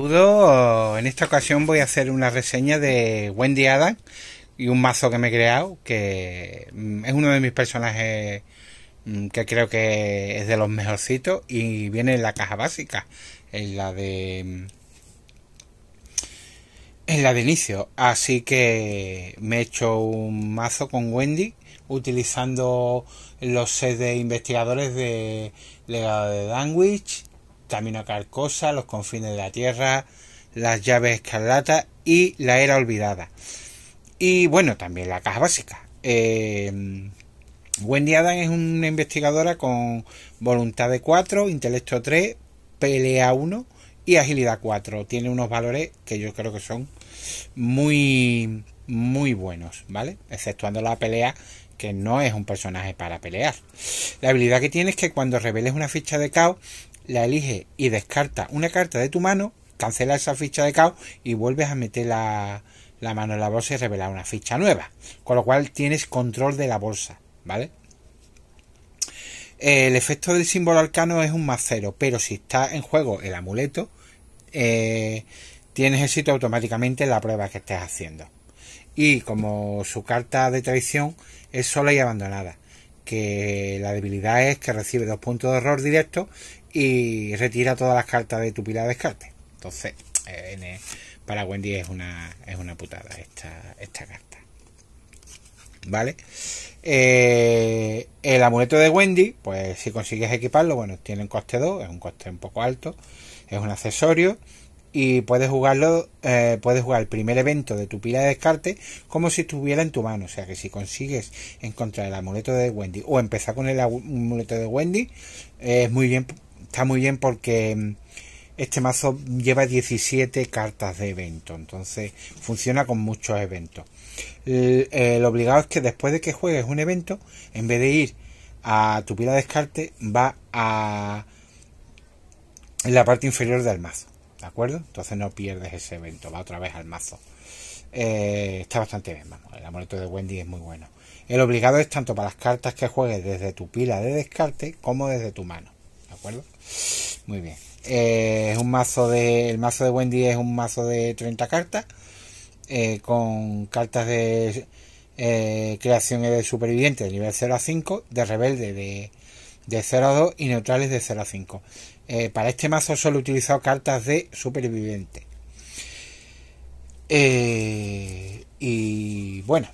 En esta ocasión voy a hacer una reseña de Wendy Adam y un mazo que me he creado, que mm, es uno de mis personajes mm, que creo que es de los mejorcitos y viene en la caja básica, en la de mm, en la de inicio. Así que me he hecho un mazo con Wendy utilizando los sets de investigadores de Legado de Danwich, Camino Carcosa, Los confines de la Tierra, Las llaves Escarlata y La era olvidada. Y bueno, también la caja básica. Eh, Wendy Adam es una investigadora con voluntad de 4, intelecto 3, pelea 1 y agilidad 4. Tiene unos valores que yo creo que son muy, muy buenos, ¿vale? Exceptuando la pelea, que no es un personaje para pelear. La habilidad que tiene es que cuando reveles una ficha de caos, la elige y descarta una carta de tu mano, cancela esa ficha de caos y vuelves a meter la, la mano en la bolsa y revelar una ficha nueva. Con lo cual tienes control de la bolsa, ¿vale? El efecto del símbolo arcano es un más cero, pero si está en juego el amuleto, eh, tienes éxito automáticamente en la prueba que estés haciendo. Y como su carta de traición es sola y abandonada, que la debilidad es que recibe dos puntos de error directo y retira todas las cartas de tu pila de descarte. Entonces, eh, para Wendy es una, es una putada esta, carta. ¿Vale? Eh, el amuleto de Wendy, pues si consigues equiparlo, bueno, tiene un coste 2, es un coste un poco alto, es un accesorio y puedes jugarlo, eh, puedes jugar el primer evento de tu pila de descarte como si estuviera en tu mano. O sea que si consigues encontrar el amuleto de Wendy o empezar con el amuleto de Wendy, es muy bien está muy bien porque mm, este mazo lleva 17 cartas de evento, entonces funciona con muchos eventos. El, obligado es que después de que juegues un evento, en vez de ir a tu pila de descarte, va a la parte inferior del mazo, ¿de acuerdo? Entonces no pierdes ese evento, va otra vez al mazo. Eh, está bastante bien, vamos, el amuleto de Wendy es muy bueno. El obligado es tanto para las cartas que juegues desde tu pila de descarte como desde tu mano, ¿de acuerdo? Muy bien. Eh, es un mazo de. El mazo de Wendy es un mazo de 30 cartas. Eh, con cartas de eh, creación de superviviente de nivel 0 a 5, de rebelde de, 0 a 2 y neutrales de 0 a 5. Eh, para este mazo solo he utilizado cartas de superviviente. y bueno,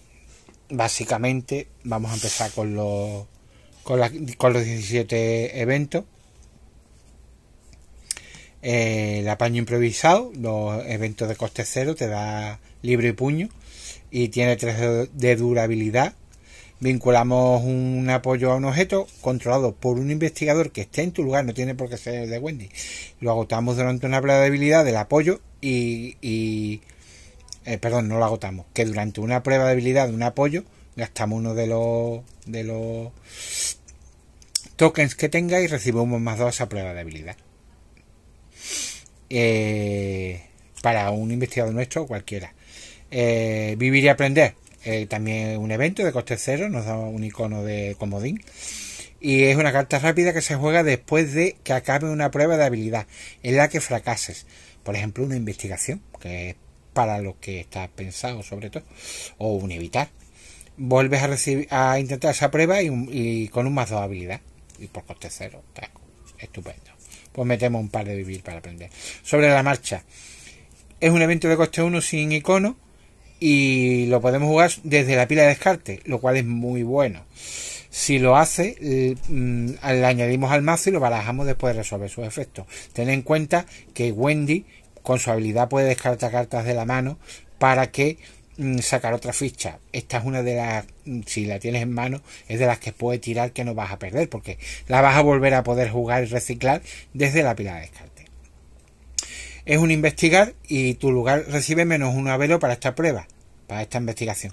básicamente vamos a empezar con los, con los 17 eventos. Eh, el apaño improvisado, los eventos de coste cero, te da libre y puño y tiene tres de durabilidad. Vinculamos un apoyo a un objeto controlado por un investigador que esté en tu lugar, no tiene por qué ser el de Wendy. Lo agotamos durante una prueba de habilidad del apoyo y. Eh, perdón, no lo agotamos. Que durante una prueba de habilidad de un apoyo gastamos uno de los, de los tokens que tenga y recibimos más dos a prueba de habilidad. Eh, para un investigador nuestro o cualquiera. Eh, vivir y aprender, eh, también un evento de coste cero, nos da un icono de comodín. Y es una carta rápida que se juega después de que acabe una prueba de habilidad en la que fracases. Por ejemplo, una investigación, que es para lo que está pensado sobre todo, o un evitar. Vuelves a, recibir, a intentar esa prueba y, con un más dos habilidad. Y por coste cero, estupendo pues metemos un par de vivir para aprender. Sobre la marcha. Es un evento de coste 1 sin icono y lo podemos jugar desde la pila de descarte, lo cual es muy bueno. Si lo hace, mm, le añadimos al mazo y lo barajamos después de resolver sus efectos. Ten en cuenta que Wendy, con su habilidad, puede descartar cartas de la mano para que Mm, sacar otra ficha. Esta es una de las, mm, si la tienes en mano, es de las que puedes tirar que no vas a perder, porque la vas a volver a poder jugar y reciclar desde la pila de descarte. Es un investigar y tu lugar recibe menos un velo para esta prueba, para esta investigación.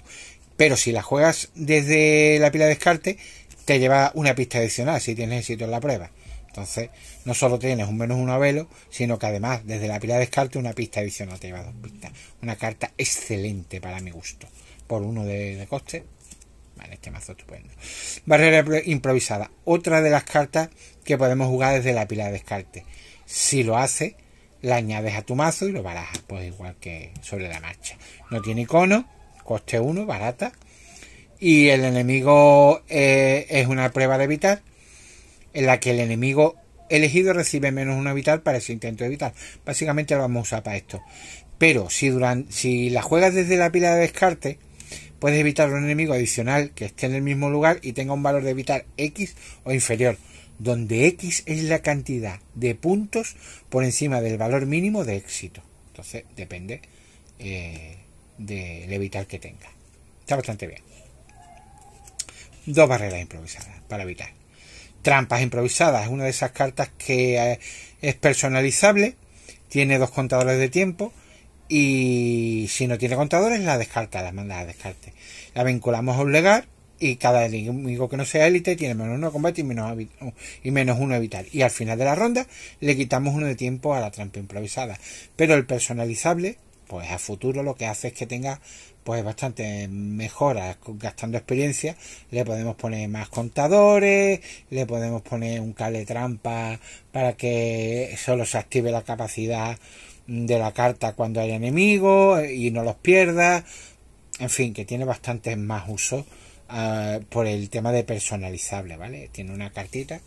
Pero si la juegas desde la pila de descarte, te lleva una pista adicional si tienes éxito en la prueba. Entonces, no solo tienes un menos uno a velo, sino que además, desde la pila de descarte, una pista adicional te lleva dos pistas. Una carta excelente para mi gusto. Por uno de, coste. Vale, este mazo estupendo. Barrera improvisada. Otra de las cartas que podemos jugar desde la pila de descarte. Si lo hace, la añades a tu mazo y lo barajas. Pues igual que sobre la marcha. No tiene icono. Coste 1, barata. Y el enemigo eh, es una prueba de evitar en la que el enemigo elegido recibe menos una vital para ese intento de evitar Básicamente lo vamos a usar para esto. Pero si, durante, si la juegas desde la pila de descarte, puedes evitar un enemigo adicional que esté en el mismo lugar y tenga un valor de evitar X o inferior, donde X es la cantidad de puntos por encima del valor mínimo de éxito. Entonces depende eh, del evitar que tenga. Está bastante bien. Dos barreras improvisadas para evitar. Trampas improvisadas es una de esas cartas que eh, es personalizable, tiene dos contadores de tiempo y si no tiene contadores la descarta, la manda a descarte. La vinculamos a un legar y cada enemigo que no sea élite tiene menos uno de combate y menos, uno de vital. Y al final de la ronda le quitamos uno de tiempo a la trampa improvisada. Pero el personalizable, pues a futuro lo que hace es que tenga pues bastante mejoras gastando experiencia. Le podemos poner más contadores, le podemos poner un cale trampa para que solo se active la capacidad de la carta cuando hay enemigos y no los pierda. En fin, que tiene bastante más uso ah, por el tema de personalizable, ¿vale? Tiene una cartita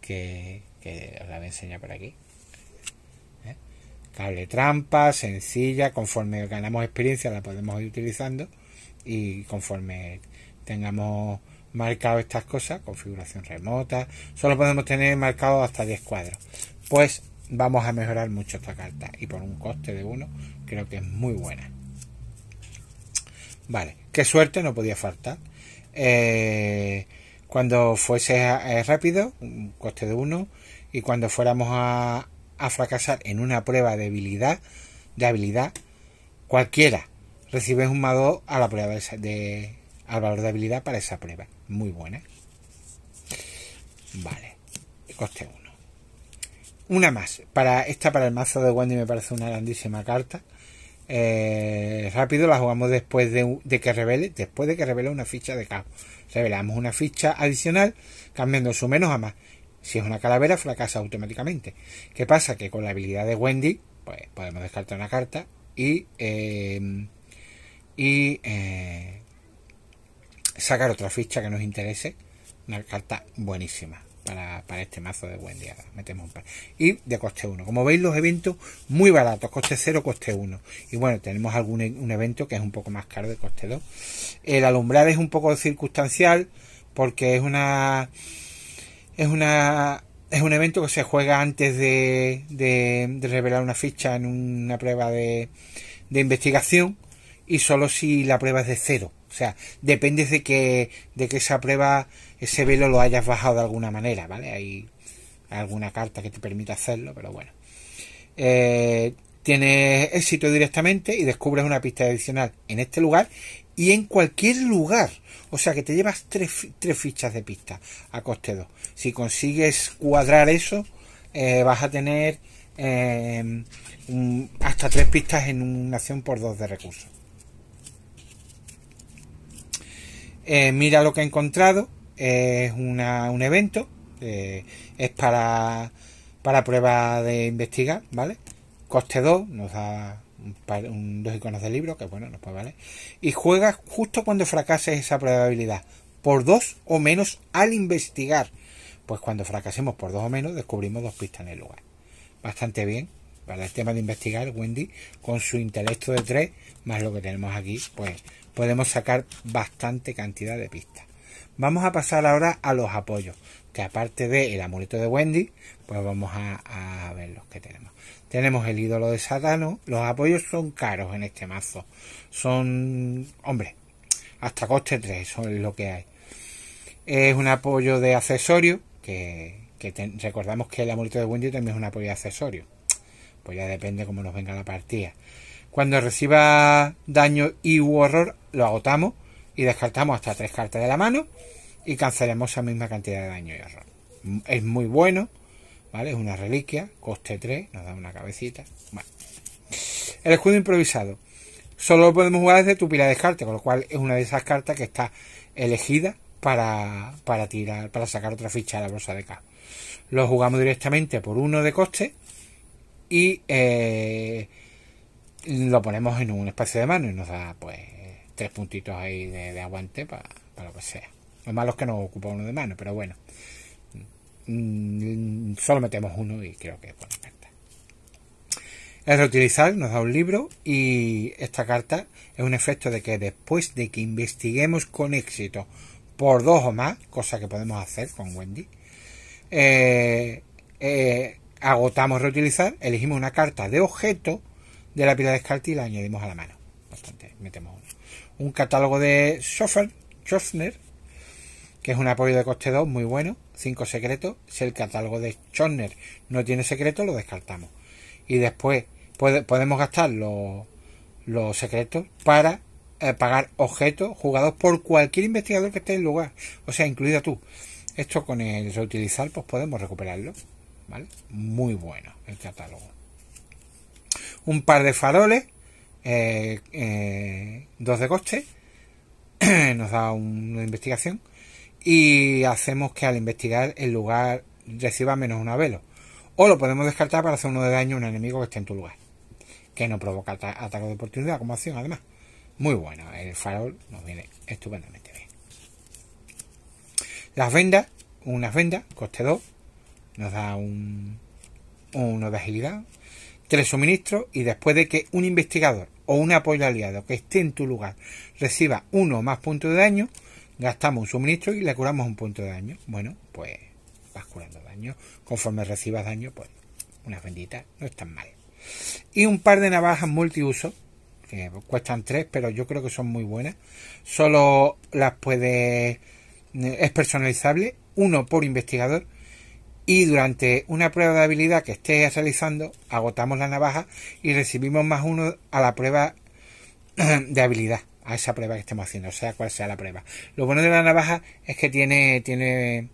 que, que os la voy a enseñar por aquí cable trampa, sencilla, conforme ganamos experiencia la podemos ir utilizando y conforme tengamos marcado estas cosas, configuración remota, solo podemos tener marcado hasta 10 cuadros. Pues vamos a mejorar mucho esta carta y por un coste de uno creo que es muy buena. Vale, qué suerte no podía faltar. Eh, cuando fuese eh, rápido, un coste de uno, y cuando fuéramos a, a fracasar en una prueba de habilidad, de habilidad cualquiera. Recibes un mado a la prueba de, al valor de habilidad para esa prueba. Muy buena. Vale. Coste 1. Una más. Para, esta para el mazo de Wendy me parece una grandísima carta. Eh, rápido la jugamos después de, que revele después de que revele una ficha de cabo revelamos una ficha adicional cambiando su menos a más si es una calavera, fracasa automáticamente. ¿Qué pasa? Que con la habilidad de Wendy, pues podemos descartar una carta y, em, y eh, sacar otra ficha que nos interese. Una carta buenísima para, este mazo de Wendy. metemos un par. Y de coste 1. Como veis, los eventos muy baratos. Coste 0, coste 1. Y bueno, tenemos algún e, un evento que es un poco más caro de coste 2. El alumbrar es un poco circunstancial porque es una es una es un evento que se juega antes de, revelar una ficha en una prueba de, de, investigación y solo si la prueba es de cero. O sea, depende de que, esa prueba, ese velo lo hayas bajado de alguna manera, ¿vale? Hay alguna carta que te permita hacerlo, pero bueno. Eh, tienes éxito directamente y descubres una pista adicional en este lugar y en cualquier lugar. O sea que te llevas tres, fichas de pista a coste 2. Si consigues cuadrar eso, eh, vas a tener eh, hasta tres pistas en una acción por dos de recursos. Eh, mira lo que he encontrado. Es una, un evento. es para, para prueba de investigar, ¿vale? Coste 2, nos da un, dos iconos de libro, que bueno, nos puede y juega justo cuando fracases esa probabilidad, por dos o menos al investigar. Pues cuando fracasemos por dos o menos, descubrimos dos pistas en el lugar. Bastante bien para el tema de investigar, Wendy, con su intelecto de tres, más lo que tenemos aquí, pues podemos sacar bastante cantidad de pistas. Vamos a pasar ahora a los apoyos, que aparte del el amuleto de Wendy, pues vamos a, ver los que tenemos. Tenemos el ídolo de Satano, los apoyos son caros en este mazo, son, hombre, hasta coste 3, Es lo que hay. Es un apoyo de accesorio, que, recordamos que el amuleto de Wendy también es un apoyo de accesorio. Pues ya depende cómo nos venga la partida. Cuando reciba daño y horror, lo agotamos y descartamos hasta tres cartas de la mano y cancelemos esa misma cantidad de daño y error. Es muy bueno, ¿vale? Es una reliquia, coste 3, nos da una cabecita. El escudo improvisado. Solo lo podemos jugar desde tu pila de descarte con lo cual es una de esas cartas que está elegida para, para tirar, para sacar otra ficha de la bolsa de caja Lo jugamos directamente por uno de coste y eh, lo ponemos en un espacio de mano y nos da pues puntitos ahí de, aguante para, lo que sea. Lo malo es que no ocupa uno de mano, pero bueno. Mm, solo metemos uno y creo que es buena carta. reutilizar nos da un libro y esta carta es un efecto de que después de que investiguemos con éxito por dos o más, cosa que podemos hacer con Wendy, eh, eh, agotamos reutilizar, elegimos una carta de objeto de la pila de descarte y la añadimos a la mano. Bastante, metemos uno un catálogo de Schoffner, que es un apoyo de coste 2 muy bueno, 5 secretos. Si el catálogo de Schoffner no tiene secreto, lo descartamos. Y después podemos gastar los, los secretos para eh, pagar objetos jugados por cualquier investigador que esté en el lugar, o sea, incluida tú. Esto con el reutilizar, pues podemos recuperarlo. Muy bueno el catálogo. Un par de faroles eh, eh, dos de coste, nos da una investigación y hacemos que al investigar el lugar reciba menos una velo. O lo podemos descartar para hacer uno de daño a un enemigo que esté en tu lugar. Que no provoca ataque de oportunidad como acción, además. Muy bueno, el farol nos viene estupendamente bien. Las vendas, unas vendas, coste 2, nos da un, uno de agilidad, suministro y después de que un investigador o un apoyo aliado que esté en tu lugar reciba uno o más puntos de daño, gastamos un suministro y le curamos un punto de daño. Bueno, pues vas curando daño. Conforme recibas daño, pues unas benditas, no están mal. Y un par de navajas multiuso, que cuestan tres, pero yo creo que son muy buenas. Solo las puedes... es personalizable, uno por investigador y durante una prueba de habilidad que estés realizando, agotamos la navaja y recibimos más uno a la prueba de habilidad, a esa prueba que estemos haciendo, sea cual sea la prueba. Lo bueno de la navaja es que tiene, tiene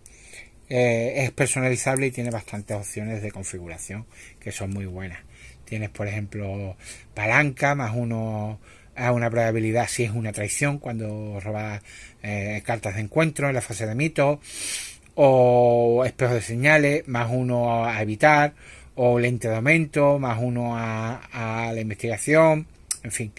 eh, es personalizable y tiene bastantes opciones de configuración que son muy buenas. Tienes, por ejemplo, palanca más uno a una prueba de habilidad si es una traición cuando robas eh, cartas de encuentro en la fase de mito o espejo de señales, más uno a evitar, o lente de aumento, más uno a, la investigación, en fin,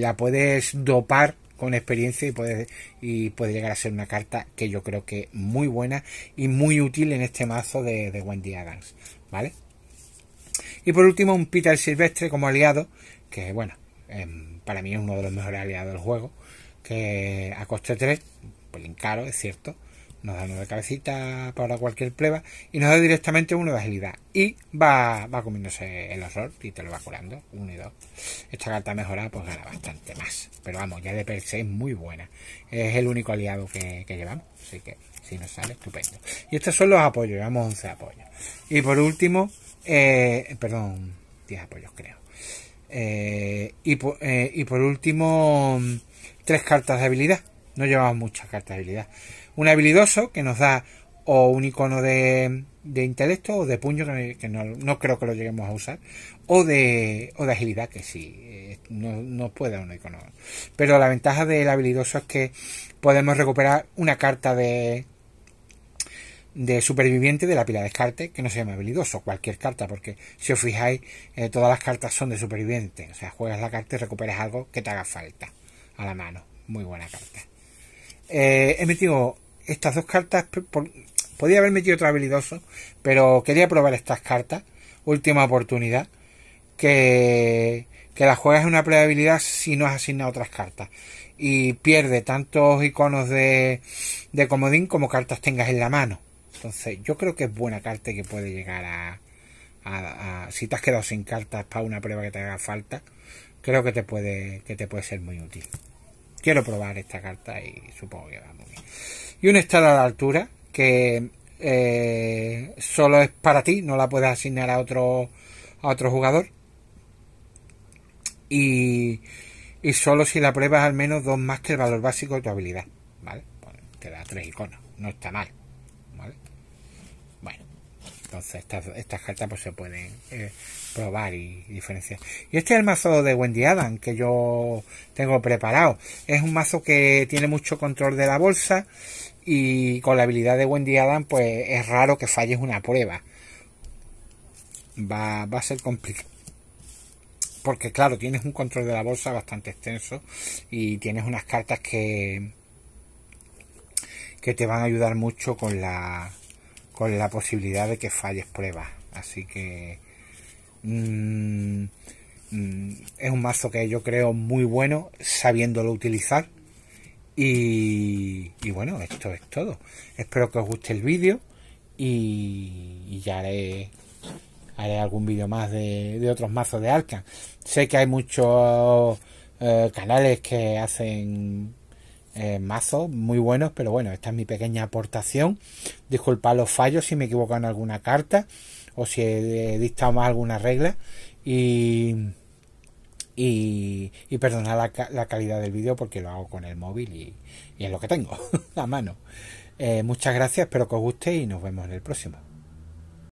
la puedes dopar con experiencia y puede, y puede llegar a ser una carta que yo creo que muy buena y muy útil en este mazo de, Wendy Adams, ¿vale? Y por último un Peter Silvestre como aliado, que bueno, em, para mí es uno de los mejores aliados del juego, que a coste 3, pues caro, es cierto, nos da uno de cabecita para cualquier prueba y nos da directamente uno de agilidad. Y va, comiéndose el horror y te lo va curando, uno y dos. Esta carta mejorada pues gana bastante más. Pero vamos, ya de per se es muy buena. Es el único aliado que, llevamos, así que si nos sale, estupendo. Y estos son los apoyos, llevamos 11 apoyos. Y por último, eh, perdón, 10 apoyos creo. Eh, y, por, eh, y por último, tres cartas de habilidad. No llevamos muchas cartas de habilidad. Un habilidoso que nos da o un icono de, de intelecto o de puño, que, no, no, creo que lo lleguemos a usar, o de, o de agilidad, que sí, eh, no, no, puede un icono. Pero la ventaja del habilidoso es que podemos recuperar una carta de, de superviviente de la pila de descarte, que no se llama habilidoso, cualquier carta, porque si os fijáis, eh, todas las cartas son de superviviente, o sea, juegas la carta y recuperas algo que te haga falta a la mano. Muy buena carta. Eh, he metido estas dos cartas. podía haber metido otra habilidoso, pero quería probar estas cartas. Última oportunidad. Que, que la juegas en una prehabilidad si no has asignado otras cartas. Y pierde tantos iconos de, de comodín como cartas tengas en la mano. Entonces, yo creo que es buena carta que puede llegar a, a, si te has quedado sin cartas para una prueba que te haga falta, creo que te puede que te puede ser muy útil quiero probar esta carta y supongo que va muy bien. Y un estado a la altura que eh, solo es para ti, no la puedes asignar a otro, a otro jugador. Y, y solo si la pruebas al menos dos más que el valor básico de tu habilidad. ¿Vale? te da tres iconos, no está mal. Entonces estas, cartas pues se pueden eh, probar y, diferenciar. Y este es el mazo de Wendy Adam que yo tengo preparado. Es un mazo que tiene mucho control de la bolsa y con la habilidad de Wendy Adam pues es raro que falles una prueba. Va, va a ser complicado porque claro, tienes un control de la bolsa bastante extenso y tienes unas cartas que que te van a ayudar mucho con la con la posibilidad de que falles pruebas. Así que mm, mm, es un mazo que yo creo muy bueno sabiéndolo utilizar. Y, y bueno, esto es todo. Espero que os guste el vídeo y, ya haré haré algún vídeo más de, otros mazos de Arkham. Sé que hay muchos eh, canales que hacen eh, mazos muy buenos, pero bueno, esta es mi pequeña aportación el los fallos si me equivoco en alguna carta o si he dictado más alguna regla y, y, perdonar la, calidad del vídeo porque lo hago con el móvil y, es lo que tengo a mano. Eh, muchas gracias, espero que os guste y nos vemos en el próximo.